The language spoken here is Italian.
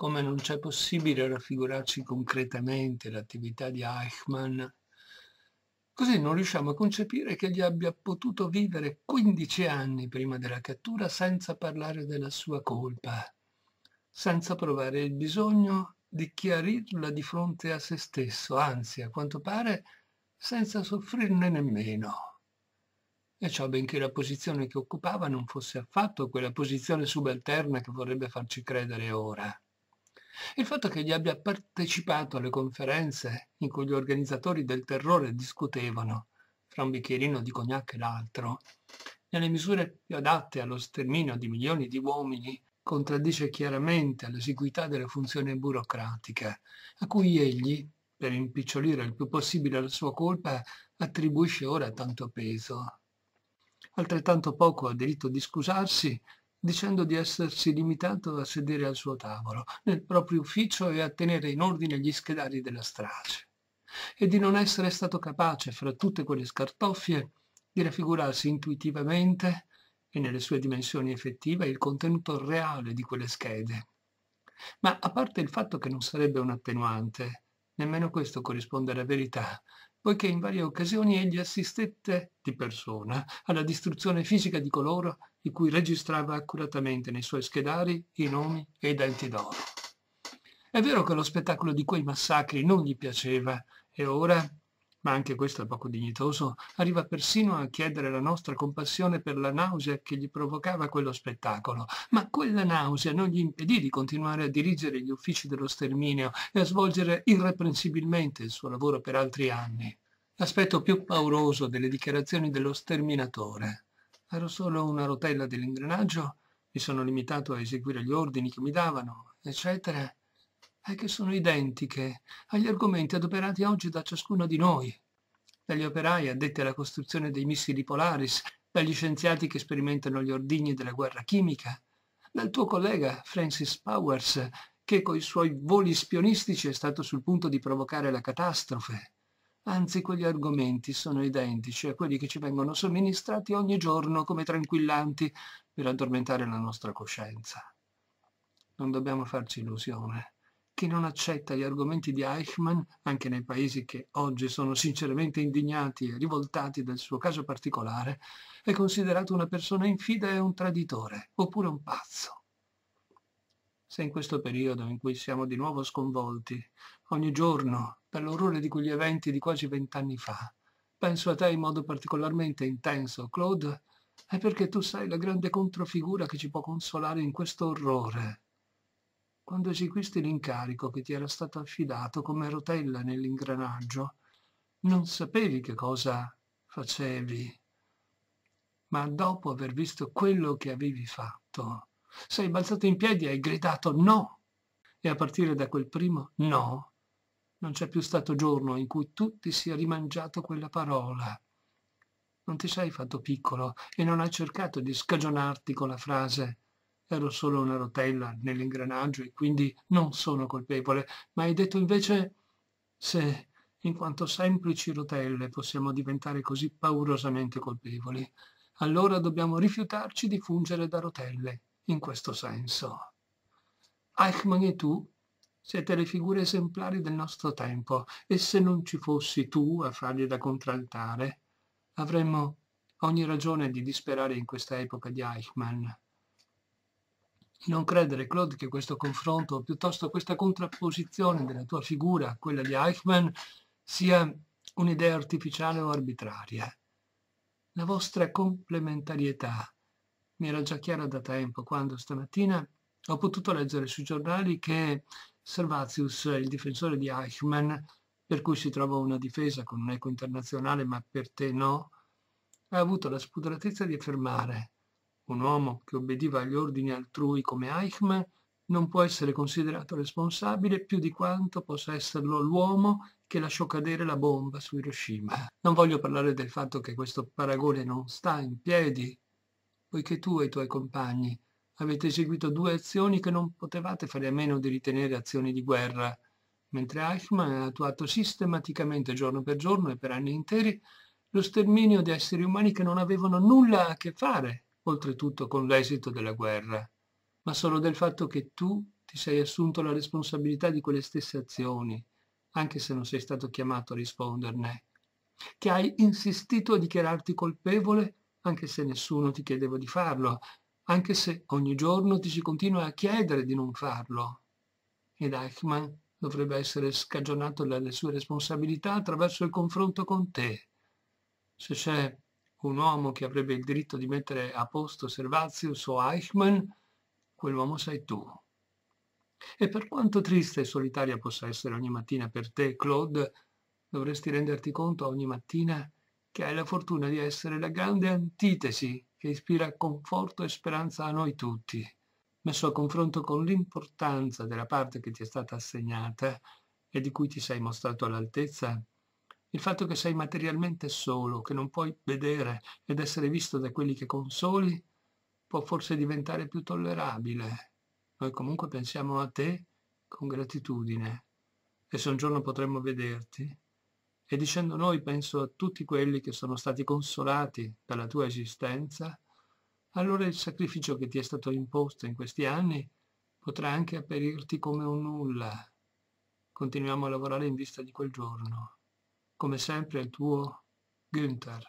come non c'è possibile raffigurarci concretamente l'attività di Eichmann, così non riusciamo a concepire che egli abbia potuto vivere 15 anni prima della cattura senza parlare della sua colpa, senza provare il bisogno di chiarirla di fronte a se stesso, anzi, a quanto pare, senza soffrirne nemmeno. E ciò benché la posizione che occupava non fosse affatto quella posizione subalterna che vorrebbe farci credere ora. Il fatto che gli abbia partecipato alle conferenze in cui gli organizzatori del terrore discutevano, fra un bicchierino di cognac e l'altro, nelle misure più adatte allo sterminio di milioni di uomini, contraddice chiaramente l'esiguità delle funzioni burocratiche, a cui egli, per impicciolire il più possibile la sua colpa, attribuisce ora tanto peso. Altrettanto poco ha diritto di scusarsi dicendo di essersi limitato a sedere al suo tavolo, nel proprio ufficio e a tenere in ordine gli schedari della strage, e di non essere stato capace, fra tutte quelle scartoffie, di raffigurarsi intuitivamente e nelle sue dimensioni effettive il contenuto reale di quelle schede. Ma a parte il fatto che non sarebbe un attenuante, nemmeno questo corrisponde alla verità, poiché in varie occasioni egli assistette di persona alla distruzione fisica di coloro di cui registrava accuratamente nei suoi schedari i nomi e i denti d'oro. È vero che lo spettacolo di quei massacri non gli piaceva e ora ma anche questo è poco dignitoso, arriva persino a chiedere la nostra compassione per la nausea che gli provocava quello spettacolo. Ma quella nausea non gli impedì di continuare a dirigere gli uffici dello sterminio e a svolgere irreprensibilmente il suo lavoro per altri anni. L'aspetto più pauroso delle dichiarazioni dello sterminatore. Ero solo una rotella dell'ingranaggio, mi sono limitato a eseguire gli ordini che mi davano, eccetera, è che sono identiche agli argomenti adoperati oggi da ciascuno di noi, dagli operai addetti alla costruzione dei missili Polaris, dagli scienziati che sperimentano gli ordigni della guerra chimica, dal tuo collega Francis Powers, che coi suoi voli spionistici è stato sul punto di provocare la catastrofe. Anzi, quegli argomenti sono identici a quelli che ci vengono somministrati ogni giorno come tranquillanti per addormentare la nostra coscienza. Non dobbiamo farci illusione che non accetta gli argomenti di Eichmann, anche nei paesi che oggi sono sinceramente indignati e rivoltati del suo caso particolare, è considerato una persona infida e un traditore, oppure un pazzo. Se in questo periodo in cui siamo di nuovo sconvolti, ogni giorno, per l'orrore di quegli eventi di quasi vent'anni fa, penso a te in modo particolarmente intenso, Claude, è perché tu sei la grande controfigura che ci può consolare in questo orrore, quando eseguisti l'incarico che ti era stato affidato come rotella nell'ingranaggio, non sapevi che cosa facevi, ma dopo aver visto quello che avevi fatto, sei balzato in piedi e hai gridato no. E a partire da quel primo no, non c'è più stato giorno in cui tu ti sia rimangiato quella parola. Non ti sei fatto piccolo e non hai cercato di scagionarti con la frase ero solo una rotella nell'ingranaggio e quindi non sono colpevole, ma hai detto invece se in quanto semplici rotelle possiamo diventare così paurosamente colpevoli, allora dobbiamo rifiutarci di fungere da rotelle, in questo senso. Eichmann e tu siete le figure esemplari del nostro tempo e se non ci fossi tu a fargli da contraltare, avremmo ogni ragione di disperare in questa epoca di Eichmann non credere, Claude, che questo confronto, o piuttosto questa contrapposizione della tua figura a quella di Eichmann, sia un'idea artificiale o arbitraria. La vostra complementarietà mi era già chiara da tempo, quando stamattina ho potuto leggere sui giornali che Servatius, il difensore di Eichmann, per cui si trova una difesa con un eco internazionale, ma per te no, ha avuto la spudoratezza di affermare un uomo che obbediva agli ordini altrui come Eichmann non può essere considerato responsabile più di quanto possa esserlo l'uomo che lasciò cadere la bomba su Hiroshima. Non voglio parlare del fatto che questo paragone non sta in piedi, poiché tu e i tuoi compagni avete eseguito due azioni che non potevate fare a meno di ritenere azioni di guerra, mentre Eichmann ha attuato sistematicamente giorno per giorno e per anni interi lo sterminio di esseri umani che non avevano nulla a che fare oltretutto con l'esito della guerra, ma solo del fatto che tu ti sei assunto la responsabilità di quelle stesse azioni, anche se non sei stato chiamato a risponderne, che hai insistito a dichiararti colpevole anche se nessuno ti chiedeva di farlo, anche se ogni giorno ti si continua a chiedere di non farlo. Ed Eichmann dovrebbe essere scagionato dalle sue responsabilità attraverso il confronto con te. Se c'è un uomo che avrebbe il diritto di mettere a posto Servatius o Eichmann, quell'uomo sei tu. E per quanto triste e solitaria possa essere ogni mattina per te, Claude, dovresti renderti conto ogni mattina che hai la fortuna di essere la grande antitesi che ispira conforto e speranza a noi tutti, messo a confronto con l'importanza della parte che ti è stata assegnata e di cui ti sei mostrato all'altezza il fatto che sei materialmente solo, che non puoi vedere ed essere visto da quelli che consoli, può forse diventare più tollerabile. Noi comunque pensiamo a te con gratitudine e se un giorno potremmo vederti. E dicendo noi penso a tutti quelli che sono stati consolati dalla tua esistenza, allora il sacrificio che ti è stato imposto in questi anni potrà anche apparirti come un nulla. Continuiamo a lavorare in vista di quel giorno come sempre il tuo Günther.